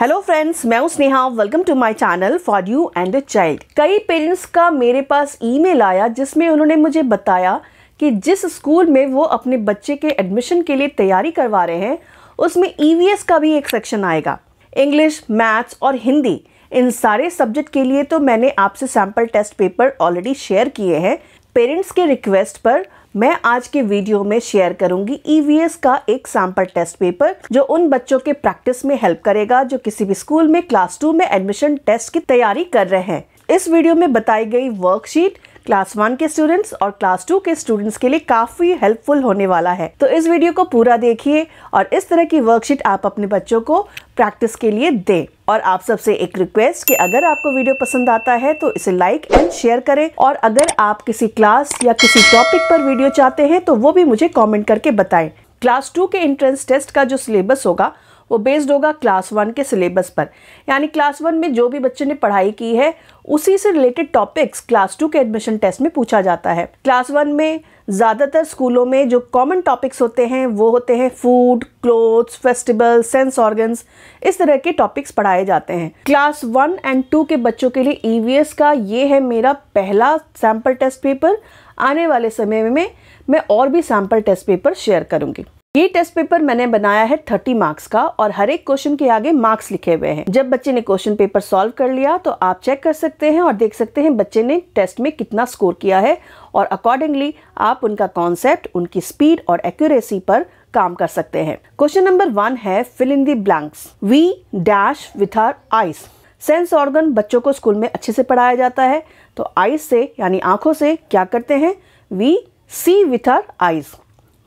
Hello friends मैं हूं Sneha welcome to my channel for you and a child कई parents का मेरे पास ईमेल आया जिसमें उन्होंने मुझे बताया कि जिस स्कूल में वो अपने बच्चे के एडमिशन के लिए तैयारी करवा रहे हैं उसमें ईवीएस e का भी एक सेक्शन आएगा इंग्लिश मैथ्स और हिंदी इन सारे सब्जेक्ट के लिए तो मैंने आपसे sample test paper already share किए हैं पेरेंट्स के रिक्वेस्ट पर मैं आज के वीडियो में शेयर करूंगी ईवीएस e का एक सैम्पल टेस्ट पेपर जो उन बच्चों के प्रैक्टिस में हेल्प करेगा जो किसी भी स्कूल में क्लास टू में एडमिशन टेस्ट की तैयारी कर रहे हैं इस वीडियो में बताई गई वर्कशीट क्लास वन के स्टूडेंट्स और क्लास टू के स्टूडेंट्स के लिए काफी हेल्पफुल होने वाला है तो इस वीडियो को पूरा देखिए और इस तरह की वर्कशीट आप अपने बच्चों को प्रैक्टिस के लिए दें और आप सबसे एक रिक्वेस्ट कि अगर आपको वीडियो पसंद आता है तो इसे लाइक एंड शेयर करें और अगर आप किसी क्लास या किसी टॉपिक पर वीडियो चाहते हैं तो वो भी मुझे कॉमेंट करके बताएं क्लास टू के एंट्रेंस टेस्ट का जो सिलेबस होगा वो बेस्ड होगा क्लास वन के सिलेबस पर यानी क्लास वन में जो भी बच्चे ने पढ़ाई की है उसी से रिलेटेड टॉपिक्स क्लास टू के एडमिशन टेस्ट में पूछा जाता है क्लास वन में ज़्यादातर स्कूलों में जो कॉमन टॉपिक्स होते हैं वो होते हैं food clothes festival sense organs इस तरह के टॉपिक्स पढ़ाए जाते हैं क्लास वन एंड टू के बच्चों के लिए ईवीएस e का ये है मेरा पहला सैम्पल टेस्ट पेपर आने वाले समय में मैं और भी सैम्पल टेस्ट पेपर शेयर करूँगी ये टेस्ट पेपर मैंने बनाया है थर्टी मार्क्स का और हर एक क्वेश्चन के आगे मार्क्स लिखे हुए हैं जब बच्चे ने क्वेश्चन पेपर सॉल्व कर लिया तो आप चेक कर सकते हैं और देख सकते हैं बच्चे ने टेस्ट में कितना स्कोर किया है और अकॉर्डिंगली आप उनका कॉन्सेप्ट उनकी स्पीड और एक्यूरेसी पर काम कर सकते हैं क्वेश्चन नंबर वन है fill in the blanks we dash with our eyes sense organ बच्चों को स्कूल में अच्छे से पढ़ाया जाता है तो आइस से यानी आंखों से क्या करते हैं we see with our eyes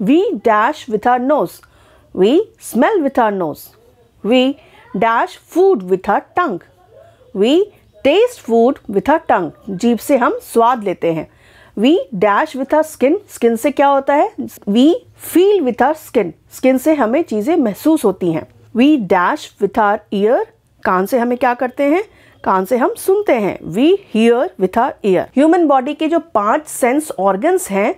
We dash with our nose. We smell with our nose. We dash food with our tongue. We taste food with our tongue जीभ से हम स्वाद लेते हैं we dash with our skin skin से क्या होता है we feel with our skin skin से हमें चीज़ें महसूस होती हैं we dash with our ear कान से हमें क्या करते हैं कान से हम सुनते हैं we hear with our ear human body के जो पांच सेंस ऑर्गन्स हैं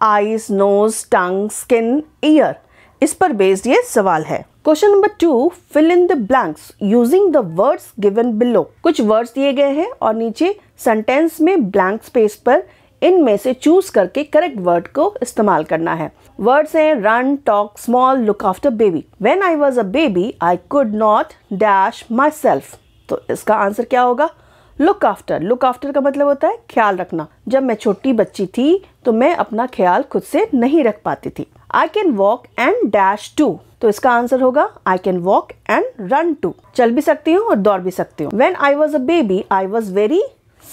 eyes nose tongue skin ear इस पर बेस्ड ये सवाल है question number two fill in the blanks using the words given below कुछ वर्ड्स दिए गए हैं और नीचे सेंटेंस में ब्लैंक स्पेस पर इनमें से चूज करके करेक्ट वर्ड को इस्तेमाल करना है वर्ड्स हैं run talk small look after baby when I was a baby I could not dash myself तो इसका आंसर क्या होगा लुक आफ्टर लुक आफ्टर का मतलब होता है ख्याल रखना जब मैं छोटी बच्ची थी तो मैं अपना ख्याल खुद से नहीं रख पाती थी I can walk and dash too तो इसका आंसर होगा I can walk and run too चल भी सकती हूँ और दौड़ भी सकती हूँ when I was a baby I was very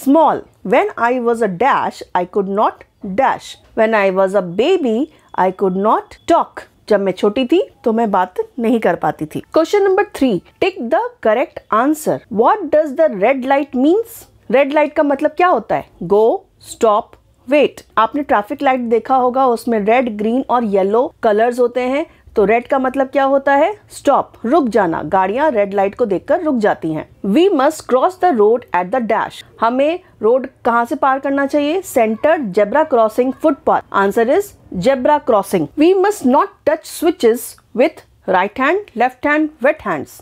small when I was a dash I could not dash when I was a baby I could not talk जब मैं छोटी थी तो मैं बात नहीं कर पाती थी question number three tick the correct answer what does the red light means red light का मतलब क्या होता है गो स्टॉप वेट आपने ट्रैफिक लाइट देखा होगा उसमें रेड ग्रीन और येलो कलर्स होते हैं तो रेड का मतलब क्या होता है स्टॉप रुक जाना गाड़ियां रेड लाइट को देखकर रुक जाती हैं we must cross the road at the dash हमें रोड कहाँ से पार करना चाहिए centre zebra crossing footpath answer is zebra crossing we must not touch switches with right hand left hand wet hands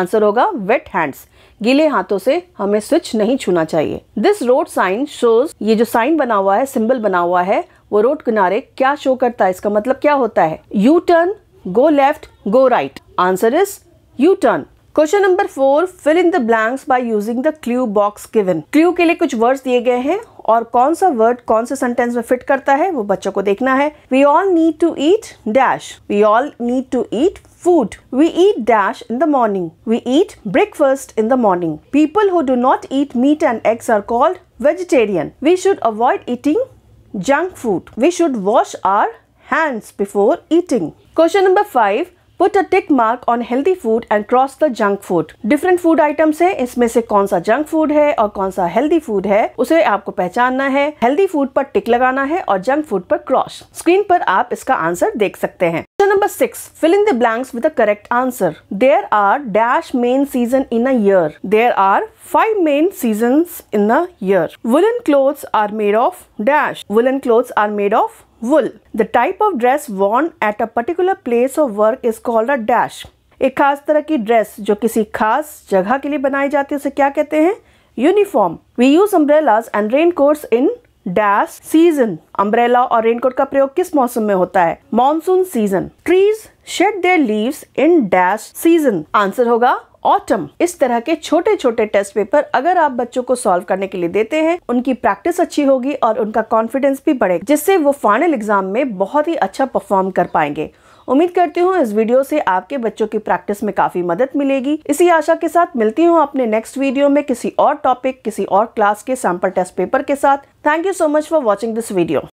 answer होगा वेट हैंड्स गीले हाथों से हमें स्विच नहीं छूना चाहिए दिस रोड साइन शोज ये जो साइन बना हुआ है सिंबल बना हुआ है वो रोड किनारे क्या शो करता है इसका मतलब क्या होता है U turn go left, go right. Answer is U-turn. Question number four fill in the blanks by using the clue box given clue के लिए कुछ वर्ड्स दिए गए हैं और कौन सा वर्ड कौन से सेंटेंस में फिट करता है वो बच्चों को देखना है we all need to eat dash we all need to eat food we eat dash in the morning we eat breakfast in the morning people who do not eat meat and eggs are called vegetarian we should avoid eating junk food we should wash our hands before eating. Question number 5. Put a tick mark on healthy food and cross the junk food different food items है इसमें से कौन सा junk food है और कौन सा healthy food है उसे आपको पहचानना है हेल्दी फूड पर टिक लगाना है और जंक फूड पर क्रॉस स्क्रीन पर आप इसका आंसर देख सकते हैं question number six fill in the blanks with correct answer there are dash main season in a year there are five main season in a year woollen clothes are made of dash woollen clothes are made of wool. The type of dress worn at a particular place of work is called a dash. एक खास तरह की dress जो किसी खास जगह के लिए बनाई जाती है उसे क्या कहते हैं uniform we use umbrellas and rain coat in dash season umbrella और रेनकोट का प्रयोग किस मौसम में होता है monsoon season trees shed their leave in dash season answer होगा ऑटम इस तरह के छोटे छोटे टेस्ट पेपर अगर आप बच्चों को सॉल्व करने के लिए देते हैं उनकी प्रैक्टिस अच्छी होगी और उनका कॉन्फिडेंस भी बढ़ेगा जिससे वो फाइनल एग्जाम में बहुत ही अच्छा परफॉर्म कर पाएंगे उम्मीद करती हूँ इस वीडियो से आपके बच्चों की प्रैक्टिस में काफी मदद मिलेगी इसी आशा के साथ मिलती हूँ अपने नेक्स्ट वीडियो में किसी और टॉपिक किसी और क्लास के सैंपल टेस्ट पेपर के साथ thank you so much for watching this video